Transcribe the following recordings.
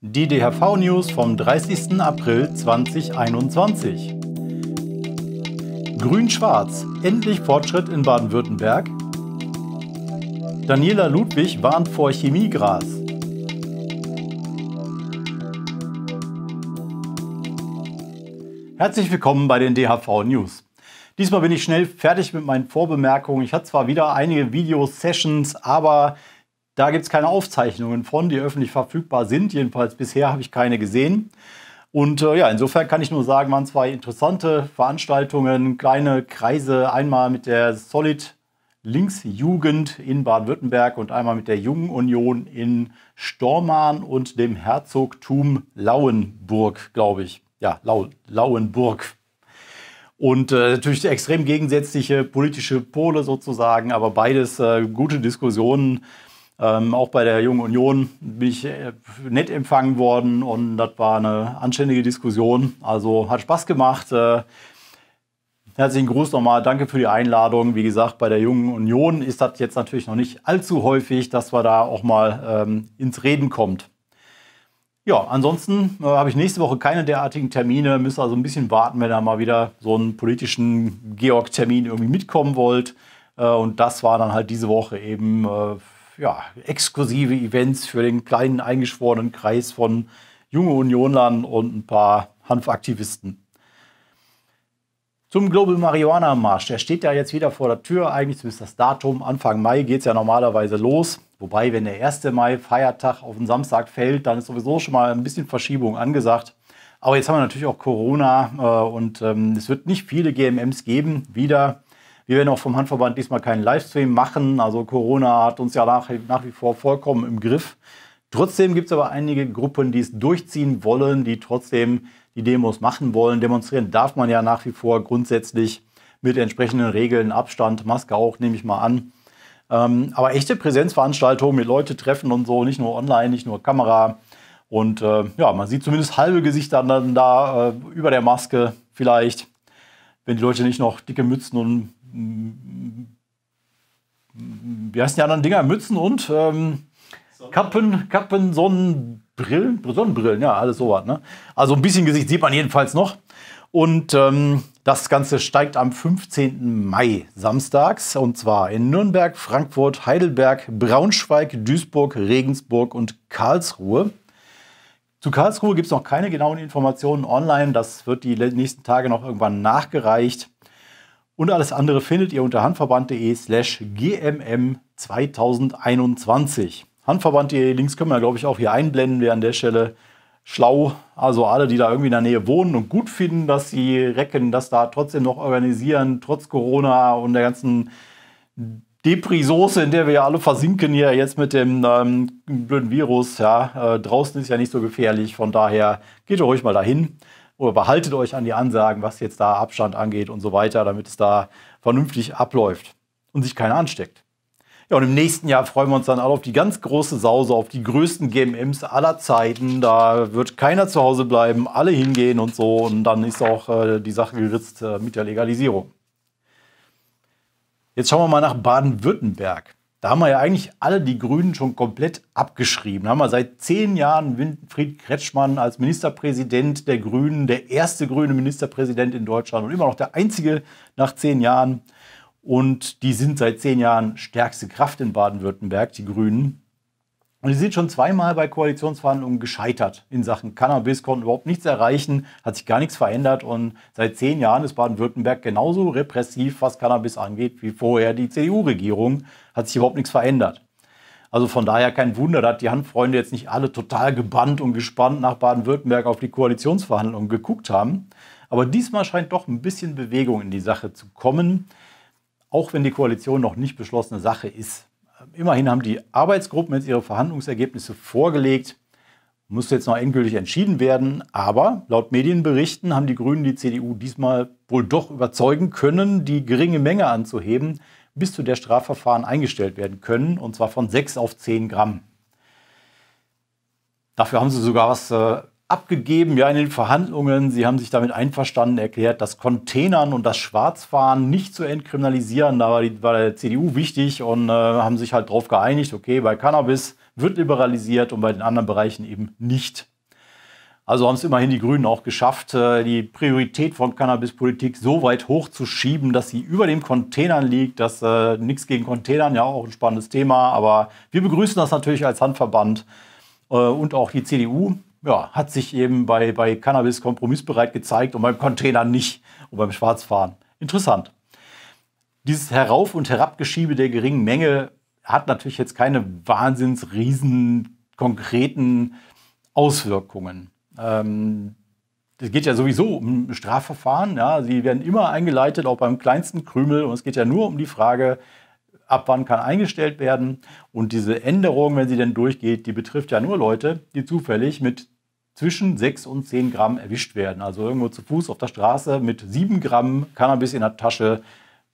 Die DHV-News vom 30. April 2021. Grün-Schwarz, endlich Fortschritt in Baden-Württemberg. Daniela Ludwig warnt vor Chemiegras. Herzlich willkommen bei den DHV-News. Diesmal bin ich schnell fertig mit meinen Vorbemerkungen. Ich hatte zwar wieder einige Video-Sessions, aber da gibt es keine Aufzeichnungen von, die öffentlich verfügbar sind. Jedenfalls bisher habe ich keine gesehen. Und äh, ja, insofern kann ich nur sagen, waren zwei interessante Veranstaltungen, kleine Kreise, einmal mit der Solid Linksjugend in Baden-Württemberg und einmal mit der Jungen Union in Stormarn und dem Herzogtum Lauenburg, glaube ich. Ja, Lau Lauenburg. Und äh, natürlich extrem gegensätzliche politische Pole sozusagen, aber beides äh, gute Diskussionen ähm, auch bei der Jungen Union bin ich äh, nett empfangen worden und das war eine anständige Diskussion. Also hat Spaß gemacht. Äh, herzlichen Gruß nochmal. Danke für die Einladung. Wie gesagt, bei der Jungen Union ist das jetzt natürlich noch nicht allzu häufig, dass man da auch mal ähm, ins Reden kommt. Ja, ansonsten äh, habe ich nächste Woche keine derartigen Termine. Müsst also ein bisschen warten, wenn ihr mal wieder so einen politischen Georg-Termin irgendwie mitkommen wollt. Äh, und das war dann halt diese Woche eben äh, ja, exklusive Events für den kleinen eingeschworenen Kreis von junge Unionlern und ein paar Hanfaktivisten. Zum Global Marihuana Marsch. Der steht ja jetzt wieder vor der Tür. Eigentlich zumindest das Datum. Anfang Mai geht es ja normalerweise los. Wobei, wenn der 1. Mai Feiertag auf den Samstag fällt, dann ist sowieso schon mal ein bisschen Verschiebung angesagt. Aber jetzt haben wir natürlich auch Corona äh, und ähm, es wird nicht viele GMMs geben. Wieder wir werden auch vom Handverband diesmal keinen Livestream machen. Also Corona hat uns ja nach, nach wie vor vollkommen im Griff. Trotzdem gibt es aber einige Gruppen, die es durchziehen wollen, die trotzdem die Demos machen wollen. Demonstrieren darf man ja nach wie vor grundsätzlich mit entsprechenden Regeln, Abstand, Maske auch, nehme ich mal an. Ähm, aber echte Präsenzveranstaltungen mit Leute treffen und so, nicht nur online, nicht nur Kamera. Und äh, ja, man sieht zumindest halbe Gesichter dann da äh, über der Maske vielleicht, wenn die Leute nicht noch dicke Mützen und wie heißen die anderen Dinger? Mützen und ähm, Kappen, Kappen, Sonnenbrillen, Sonnenbrillen, ja, alles sowas. Ne? Also ein bisschen Gesicht sieht man jedenfalls noch. Und ähm, das Ganze steigt am 15. Mai samstags und zwar in Nürnberg, Frankfurt, Heidelberg, Braunschweig, Duisburg, Regensburg und Karlsruhe. Zu Karlsruhe gibt es noch keine genauen Informationen online. Das wird die nächsten Tage noch irgendwann nachgereicht. Und alles andere findet ihr unter handverband.de slash gmm 2021. Handverband.de Links können wir, glaube ich, auch hier einblenden, wer an der Stelle schlau, also alle, die da irgendwie in der Nähe wohnen und gut finden, dass sie Recken das da trotzdem noch organisieren, trotz Corona und der ganzen Depri-Soße, in der wir ja alle versinken hier jetzt mit dem ähm, blöden Virus. Ja, äh, draußen ist ja nicht so gefährlich, von daher geht ihr ruhig mal dahin oder behaltet euch an die Ansagen, was jetzt da Abstand angeht und so weiter, damit es da vernünftig abläuft und sich keiner ansteckt. Ja, und im nächsten Jahr freuen wir uns dann alle auf die ganz große Sause, auf die größten GMMs aller Zeiten. Da wird keiner zu Hause bleiben, alle hingehen und so. Und dann ist auch äh, die Sache geritzt äh, mit der Legalisierung. Jetzt schauen wir mal nach Baden-Württemberg. Da haben wir ja eigentlich alle die Grünen schon komplett abgeschrieben. Da haben wir seit zehn Jahren Winfried Kretschmann als Ministerpräsident der Grünen, der erste grüne Ministerpräsident in Deutschland und immer noch der einzige nach zehn Jahren. Und die sind seit zehn Jahren stärkste Kraft in Baden-Württemberg, die Grünen. Und sie sind schon zweimal bei Koalitionsverhandlungen gescheitert in Sachen Cannabis, konnten überhaupt nichts erreichen, hat sich gar nichts verändert. Und seit zehn Jahren ist Baden-Württemberg genauso repressiv, was Cannabis angeht, wie vorher die CDU-Regierung. Hat sich überhaupt nichts verändert. Also von daher kein Wunder, dass die Handfreunde jetzt nicht alle total gebannt und gespannt nach Baden-Württemberg auf die Koalitionsverhandlungen geguckt haben. Aber diesmal scheint doch ein bisschen Bewegung in die Sache zu kommen, auch wenn die Koalition noch nicht beschlossene Sache ist. Immerhin haben die Arbeitsgruppen jetzt ihre Verhandlungsergebnisse vorgelegt. Muss jetzt noch endgültig entschieden werden. Aber laut Medienberichten haben die Grünen die CDU diesmal wohl doch überzeugen können, die geringe Menge anzuheben, bis zu der Strafverfahren eingestellt werden können. Und zwar von 6 auf 10 Gramm. Dafür haben sie sogar was äh, abgegeben, ja, in den Verhandlungen. Sie haben sich damit einverstanden erklärt, dass Containern und das Schwarzfahren nicht zu entkriminalisieren. Da war, die, war der CDU wichtig und äh, haben sich halt darauf geeinigt, okay, bei Cannabis wird liberalisiert und bei den anderen Bereichen eben nicht. Also haben es immerhin die Grünen auch geschafft, äh, die Priorität von Cannabispolitik so weit hochzuschieben, dass sie über den Containern liegt. Das äh, nichts gegen Containern, ja auch ein spannendes Thema, aber wir begrüßen das natürlich als Handverband äh, und auch die CDU ja, hat sich eben bei, bei Cannabis kompromissbereit gezeigt und beim Container nicht und beim Schwarzfahren. Interessant. Dieses Herauf- und Herabgeschiebe der geringen Menge hat natürlich jetzt keine wahnsinns riesen konkreten Auswirkungen. Ähm, es geht ja sowieso um Strafverfahren. Ja. Sie werden immer eingeleitet, auch beim kleinsten Krümel. Und es geht ja nur um die Frage, ab wann kann eingestellt werden. Und diese Änderung, wenn sie denn durchgeht, die betrifft ja nur Leute, die zufällig mit zwischen 6 und 10 Gramm erwischt werden. Also irgendwo zu Fuß auf der Straße mit 7 Gramm Cannabis in der Tasche.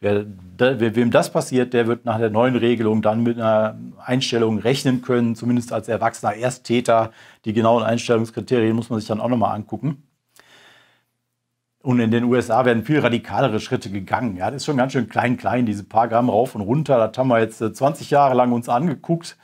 Wer, der, wem das passiert, der wird nach der neuen Regelung dann mit einer Einstellung rechnen können, zumindest als erwachsener Ersttäter. Die genauen Einstellungskriterien muss man sich dann auch nochmal angucken. Und in den USA werden viel radikalere Schritte gegangen. Ja, das ist schon ganz schön klein, klein, diese paar Gramm rauf und runter. Das haben wir jetzt 20 äh, Jahre lang uns angeguckt.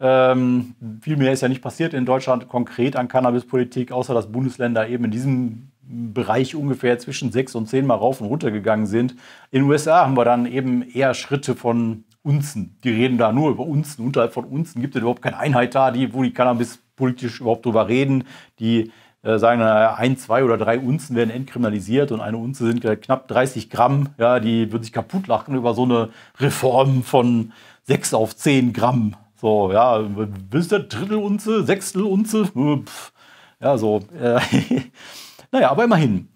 Ähm, viel mehr ist ja nicht passiert in Deutschland konkret an Cannabispolitik, außer dass Bundesländer eben in diesem Bereich ungefähr zwischen sechs und zehn Mal rauf und runter gegangen sind. In den USA haben wir dann eben eher Schritte von Unzen. Die reden da nur über Unzen. Unterhalb von Unzen gibt es überhaupt keine Einheit da, die, wo die Cannabis politisch überhaupt drüber reden. Die äh, sagen, naja, ein, zwei oder drei Unzen werden entkriminalisiert und eine Unze sind äh, knapp 30 Gramm. Ja, die würden sich kaputt lachen über so eine Reform von sechs auf zehn Gramm. So, ja, willst der Drittelunze, Sechstelunze? Äh, ja, so. Äh, naja, aber immerhin.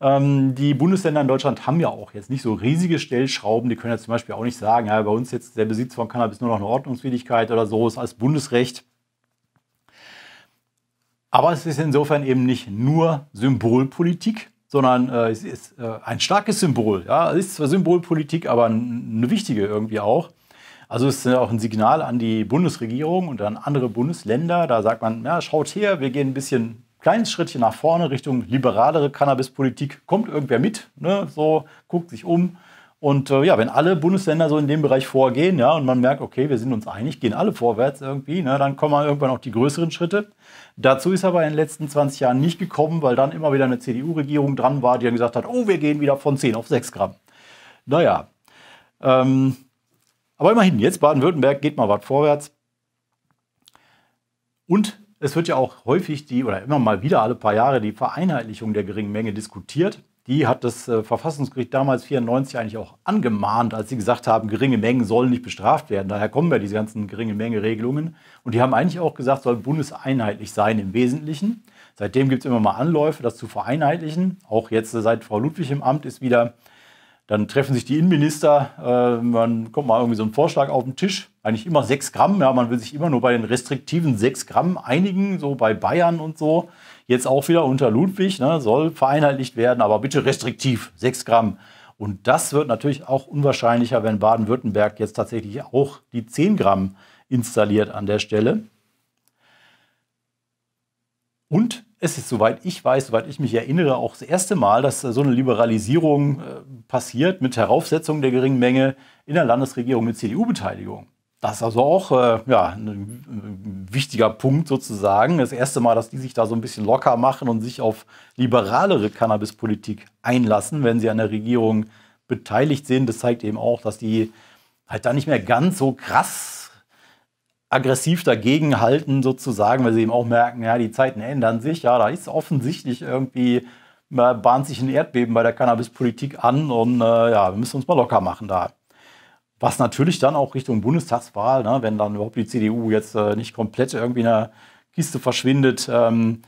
Ähm, die Bundesländer in Deutschland haben ja auch jetzt nicht so riesige Stellschrauben. Die können ja zum Beispiel auch nicht sagen, ja, bei uns jetzt der Besitz von Cannabis nur noch eine Ordnungswidrigkeit oder so, ist als Bundesrecht. Aber es ist insofern eben nicht nur Symbolpolitik, sondern äh, es ist äh, ein starkes Symbol. Ja, es ist zwar Symbolpolitik, aber eine wichtige irgendwie auch. Also es ist auch ein Signal an die Bundesregierung und an andere Bundesländer. Da sagt man, ja, schaut her, wir gehen ein bisschen kleines Schrittchen nach vorne Richtung liberalere Cannabispolitik. Kommt irgendwer mit, ne? so guckt sich um. Und äh, ja, wenn alle Bundesländer so in dem Bereich vorgehen, ja, und man merkt, okay, wir sind uns einig, gehen alle vorwärts irgendwie, ne, dann kommen irgendwann auch die größeren Schritte. Dazu ist aber in den letzten 20 Jahren nicht gekommen, weil dann immer wieder eine CDU-Regierung dran war, die dann gesagt hat, oh, wir gehen wieder von 10 auf 6 Gramm. Naja, ähm, aber immerhin, jetzt Baden-Württemberg geht mal was vorwärts. Und es wird ja auch häufig die oder immer mal wieder alle paar Jahre die Vereinheitlichung der geringen Menge diskutiert. Die hat das äh, Verfassungsgericht damals 94 eigentlich auch angemahnt, als sie gesagt haben, geringe Mengen sollen nicht bestraft werden. Daher kommen ja diese ganzen geringe Menge Regelungen. Und die haben eigentlich auch gesagt, soll bundeseinheitlich sein im Wesentlichen. Seitdem gibt es immer mal Anläufe, das zu vereinheitlichen. Auch jetzt, äh, seit Frau Ludwig im Amt ist, wieder dann treffen sich die Innenminister, äh, man kommt mal irgendwie so einen Vorschlag auf den Tisch. Eigentlich immer 6 Gramm, ja, man will sich immer nur bei den restriktiven 6 Gramm einigen, so bei Bayern und so. Jetzt auch wieder unter Ludwig, ne, soll vereinheitlicht werden, aber bitte restriktiv, 6 Gramm. Und das wird natürlich auch unwahrscheinlicher, wenn Baden-Württemberg jetzt tatsächlich auch die 10 Gramm installiert an der Stelle. Und es ist, soweit ich weiß, soweit ich mich erinnere, auch das erste Mal, dass so eine Liberalisierung äh, passiert mit Heraufsetzung der geringen Menge in der Landesregierung mit CDU-Beteiligung. Das ist also auch äh, ja, ein äh, wichtiger Punkt sozusagen. Das erste Mal, dass die sich da so ein bisschen locker machen und sich auf liberalere Cannabispolitik einlassen, wenn sie an der Regierung beteiligt sind. Das zeigt eben auch, dass die halt da nicht mehr ganz so krass aggressiv dagegen halten, sozusagen, weil sie eben auch merken, ja, die Zeiten ändern sich, ja, da ist offensichtlich irgendwie, äh, bahnt sich ein Erdbeben bei der Cannabispolitik an und äh, ja, wir müssen uns mal locker machen da. Was natürlich dann auch Richtung Bundestagswahl, ne, wenn dann überhaupt die CDU jetzt äh, nicht komplett irgendwie in der Kiste verschwindet, ähm,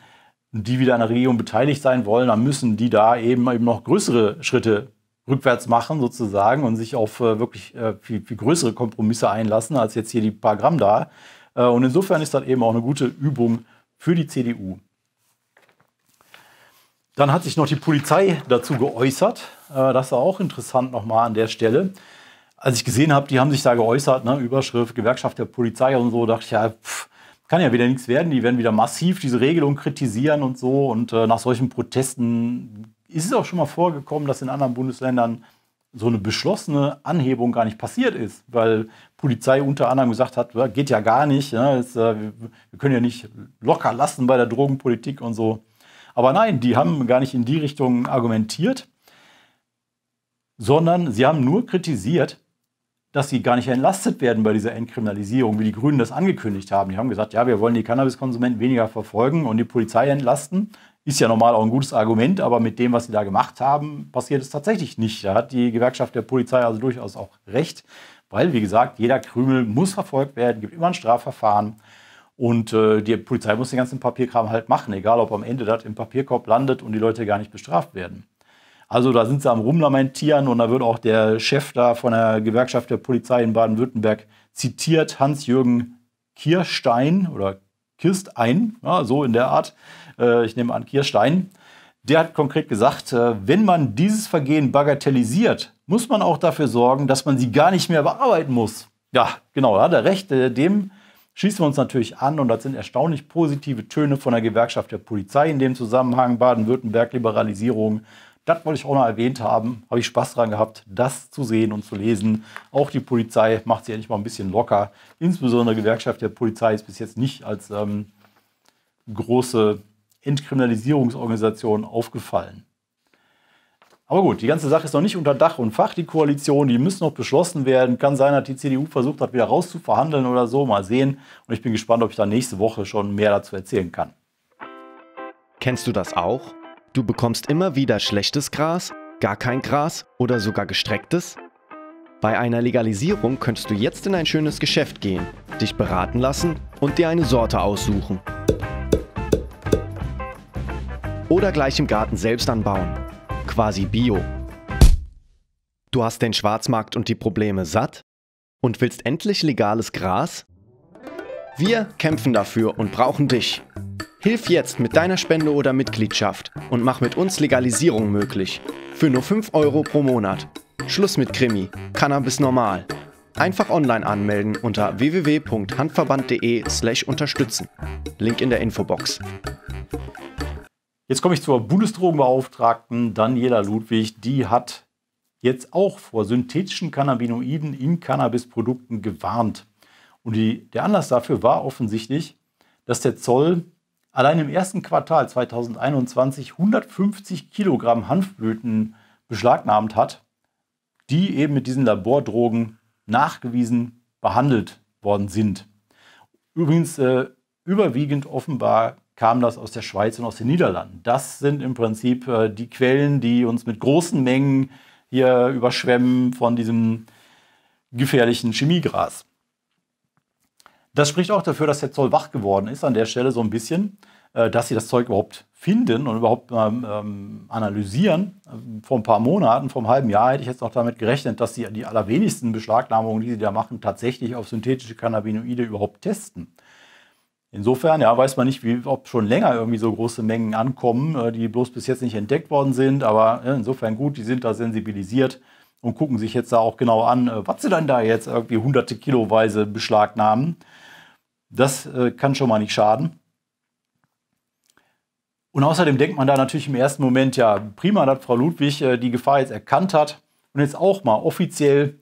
die wieder an der Regierung beteiligt sein wollen, dann müssen die da eben eben noch größere Schritte rückwärts machen sozusagen und sich auf äh, wirklich äh, viel, viel, größere Kompromisse einlassen als jetzt hier die paar Gramm da. Äh, und insofern ist das eben auch eine gute Übung für die CDU. Dann hat sich noch die Polizei dazu geäußert. Äh, das war auch interessant nochmal an der Stelle. Als ich gesehen habe, die haben sich da geäußert, ne, Überschrift Gewerkschaft der Polizei und so, dachte ich, ja, pff, kann ja wieder nichts werden. Die werden wieder massiv diese Regelung kritisieren und so. Und äh, nach solchen Protesten ist es auch schon mal vorgekommen, dass in anderen Bundesländern so eine beschlossene Anhebung gar nicht passiert ist, weil Polizei unter anderem gesagt hat, geht ja gar nicht, ja, jetzt, äh, wir können ja nicht locker lassen bei der Drogenpolitik und so. Aber nein, die haben gar nicht in die Richtung argumentiert, sondern sie haben nur kritisiert, dass sie gar nicht entlastet werden bei dieser Entkriminalisierung, wie die Grünen das angekündigt haben. Die haben gesagt, ja, wir wollen die Cannabiskonsumenten weniger verfolgen und die Polizei entlasten. Ist ja normal auch ein gutes Argument, aber mit dem, was sie da gemacht haben, passiert es tatsächlich nicht. Da hat die Gewerkschaft der Polizei also durchaus auch recht, weil, wie gesagt, jeder Krümel muss verfolgt werden, gibt immer ein Strafverfahren. Und äh, die Polizei muss den ganzen Papierkram halt machen, egal ob am Ende das im Papierkorb landet und die Leute gar nicht bestraft werden. Also da sind sie am Rumlamentieren und da wird auch der Chef da von der Gewerkschaft der Polizei in Baden-Württemberg zitiert, Hans-Jürgen Kirstein oder Kirstein, ja, so in der Art. Äh, ich nehme an, Kirstein. Der hat konkret gesagt, äh, wenn man dieses Vergehen bagatellisiert, muss man auch dafür sorgen, dass man sie gar nicht mehr bearbeiten muss. Ja, genau, da hat er recht. Äh, dem schließen wir uns natürlich an und das sind erstaunlich positive Töne von der Gewerkschaft der Polizei in dem Zusammenhang Baden-Württemberg, Liberalisierung, das wollte ich auch noch erwähnt haben. Habe ich Spaß dran gehabt, das zu sehen und zu lesen. Auch die Polizei macht sich endlich mal ein bisschen locker. Insbesondere die Gewerkschaft der Polizei ist bis jetzt nicht als ähm, große Entkriminalisierungsorganisation aufgefallen. Aber gut, die ganze Sache ist noch nicht unter Dach und Fach, die Koalition, die müssen noch beschlossen werden. Kann sein, dass die CDU versucht hat, wieder rauszuverhandeln oder so, mal sehen. Und ich bin gespannt, ob ich da nächste Woche schon mehr dazu erzählen kann. Kennst du das auch? Du bekommst immer wieder schlechtes Gras, gar kein Gras oder sogar gestrecktes? Bei einer Legalisierung könntest du jetzt in ein schönes Geschäft gehen, dich beraten lassen und dir eine Sorte aussuchen. Oder gleich im Garten selbst anbauen. Quasi Bio. Du hast den Schwarzmarkt und die Probleme satt? Und willst endlich legales Gras? Wir kämpfen dafür und brauchen dich. Hilf jetzt mit deiner Spende oder Mitgliedschaft und mach mit uns Legalisierung möglich. Für nur 5 Euro pro Monat. Schluss mit Krimi. Cannabis normal. Einfach online anmelden unter www.handverband.de/slash unterstützen. Link in der Infobox. Jetzt komme ich zur Bundesdrogenbeauftragten Daniela Ludwig. Die hat jetzt auch vor synthetischen Cannabinoiden in Cannabisprodukten gewarnt. Und die, der Anlass dafür war offensichtlich, dass der Zoll allein im ersten Quartal 2021 150 Kilogramm Hanfblüten beschlagnahmt hat, die eben mit diesen Labordrogen nachgewiesen behandelt worden sind. Übrigens äh, überwiegend offenbar kam das aus der Schweiz und aus den Niederlanden. Das sind im Prinzip äh, die Quellen, die uns mit großen Mengen hier überschwemmen von diesem gefährlichen Chemiegras. Das spricht auch dafür, dass der Zoll wach geworden ist an der Stelle so ein bisschen, äh, dass sie das Zeug überhaupt finden und überhaupt ähm, ähm, analysieren. Vor ein paar Monaten, vor einem halben Jahr hätte ich jetzt noch damit gerechnet, dass sie die allerwenigsten Beschlagnahmungen, die sie da machen, tatsächlich auf synthetische Cannabinoide überhaupt testen. Insofern ja, weiß man nicht, wie, ob schon länger irgendwie so große Mengen ankommen, äh, die bloß bis jetzt nicht entdeckt worden sind. Aber äh, insofern gut, die sind da sensibilisiert und gucken sich jetzt da auch genau an, was sie dann da jetzt irgendwie hunderte Kiloweise beschlagnahmen. Das äh, kann schon mal nicht schaden. Und außerdem denkt man da natürlich im ersten Moment, ja, prima, dass Frau Ludwig äh, die Gefahr jetzt erkannt hat und jetzt auch mal offiziell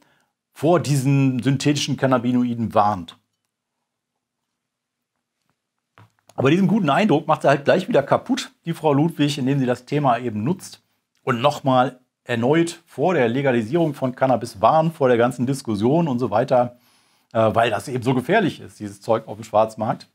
vor diesen synthetischen Cannabinoiden warnt. Aber diesen guten Eindruck macht sie halt gleich wieder kaputt, die Frau Ludwig, indem sie das Thema eben nutzt und nochmal erneut vor der Legalisierung von Cannabis warnt, vor der ganzen Diskussion und so weiter. Äh, weil das eben so gefährlich ist, dieses Zeug auf dem Schwarzmarkt.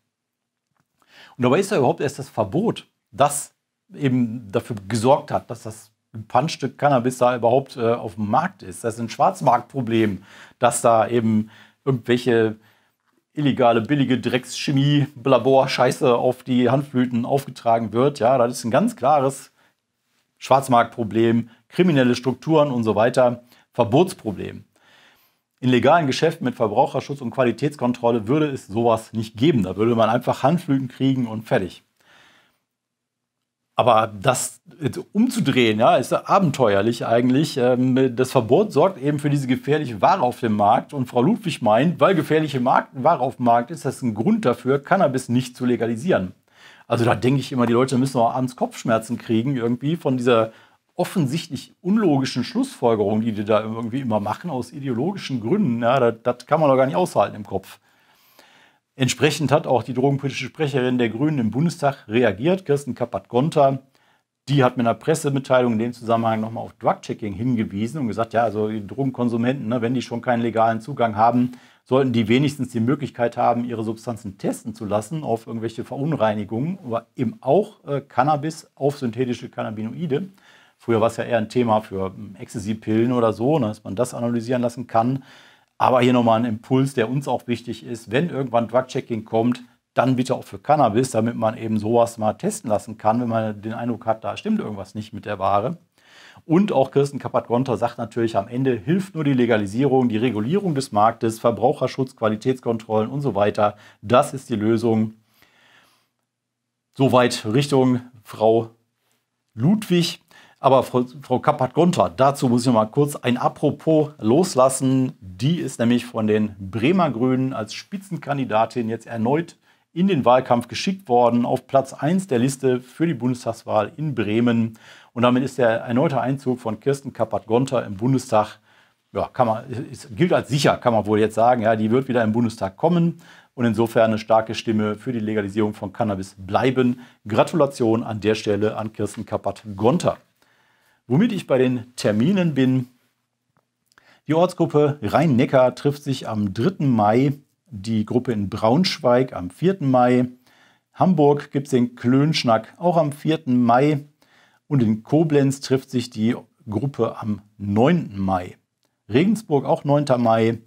Und dabei ist ja überhaupt erst das Verbot, das eben dafür gesorgt hat, dass das gepanschte Cannabis da überhaupt äh, auf dem Markt ist. Das ist ein Schwarzmarktproblem, dass da eben irgendwelche illegale, billige Dreckschemie, Labor-Scheiße auf die Handflüten aufgetragen wird. Ja, das ist ein ganz klares Schwarzmarktproblem, kriminelle Strukturen und so weiter, Verbotsproblem. In legalen Geschäften mit Verbraucherschutz und Qualitätskontrolle würde es sowas nicht geben. Da würde man einfach Handflügen kriegen und fertig. Aber das umzudrehen, ja, ist abenteuerlich eigentlich. Ähm, das Verbot sorgt eben für diese gefährliche Ware auf dem Markt. Und Frau Ludwig meint, weil gefährliche Ware auf dem Markt ist, das ist ein Grund dafür, Cannabis nicht zu legalisieren. Also da denke ich immer, die Leute müssen auch abends Kopfschmerzen kriegen irgendwie von dieser offensichtlich unlogischen Schlussfolgerungen, die die da irgendwie immer machen, aus ideologischen Gründen, ja, das, das kann man doch gar nicht aushalten im Kopf. Entsprechend hat auch die drogenpolitische Sprecherin der Grünen im Bundestag reagiert, Kirsten Kappert-Gonter. Die hat mit einer Pressemitteilung in dem Zusammenhang nochmal auf Drug-Checking hingewiesen und gesagt, ja, also die Drogenkonsumenten, ne, wenn die schon keinen legalen Zugang haben, sollten die wenigstens die Möglichkeit haben, ihre Substanzen testen zu lassen auf irgendwelche Verunreinigungen, aber eben auch äh, Cannabis auf synthetische Cannabinoide. Früher war es ja eher ein Thema für hm, Ecstasy-Pillen oder so, ne, dass man das analysieren lassen kann. Aber hier nochmal ein Impuls, der uns auch wichtig ist. Wenn irgendwann Drug-Checking kommt, dann bitte auch für Cannabis, damit man eben sowas mal testen lassen kann, wenn man den Eindruck hat, da stimmt irgendwas nicht mit der Ware. Und auch Kirsten Kappert-Gonter sagt natürlich, am Ende hilft nur die Legalisierung, die Regulierung des Marktes, Verbraucherschutz, Qualitätskontrollen und so weiter. Das ist die Lösung. Soweit Richtung Frau Ludwig. Aber Frau, Frau Kapp hat Dazu muss ich noch mal kurz ein Apropos loslassen. Die ist nämlich von den Bremer Grünen als Spitzenkandidatin jetzt erneut in den Wahlkampf geschickt worden, auf Platz 1 der Liste für die Bundestagswahl in Bremen. Und damit ist der erneute Einzug von Kirsten Kappert-Gonter im Bundestag, ja, kann man, gilt als sicher, kann man wohl jetzt sagen. Ja, die wird wieder im Bundestag kommen und insofern eine starke Stimme für die Legalisierung von Cannabis bleiben. Gratulation an der Stelle an Kirsten Kappert-Gonter. Womit ich bei den Terminen bin. Die Ortsgruppe Rhein-Neckar trifft sich am 3. Mai, die Gruppe in Braunschweig am 4. Mai. Hamburg gibt es den Klönschnack auch am 4. Mai und in Koblenz trifft sich die Gruppe am 9. Mai. Regensburg auch 9. Mai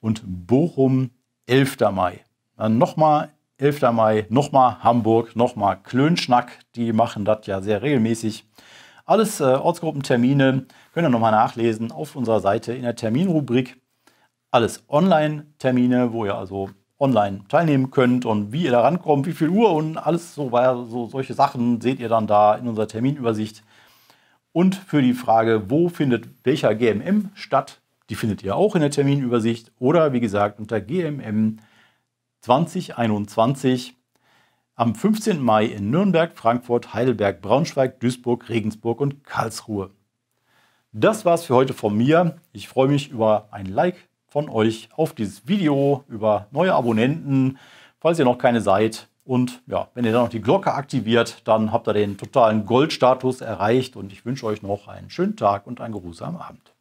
und Bochum 11. Mai. Dann nochmal 11. Mai, nochmal Hamburg, nochmal Klönschnack. Die machen das ja sehr regelmäßig. Alles äh, Ortsgruppentermine könnt ihr nochmal nachlesen auf unserer Seite in der Terminrubrik. Alles Online-Termine, wo ihr also online teilnehmen könnt und wie ihr da rankommt, wie viel Uhr und alles so, so solche Sachen seht ihr dann da in unserer Terminübersicht. Und für die Frage, wo findet welcher GMM statt, die findet ihr auch in der Terminübersicht oder wie gesagt unter GMM 2021 am 15. Mai in Nürnberg, Frankfurt, Heidelberg, Braunschweig, Duisburg, Regensburg und Karlsruhe. Das war's für heute von mir. Ich freue mich über ein Like von euch auf dieses Video, über neue Abonnenten, falls ihr noch keine seid. Und ja, wenn ihr dann noch die Glocke aktiviert, dann habt ihr den totalen Goldstatus erreicht. Und ich wünsche euch noch einen schönen Tag und einen geruhsamen Abend.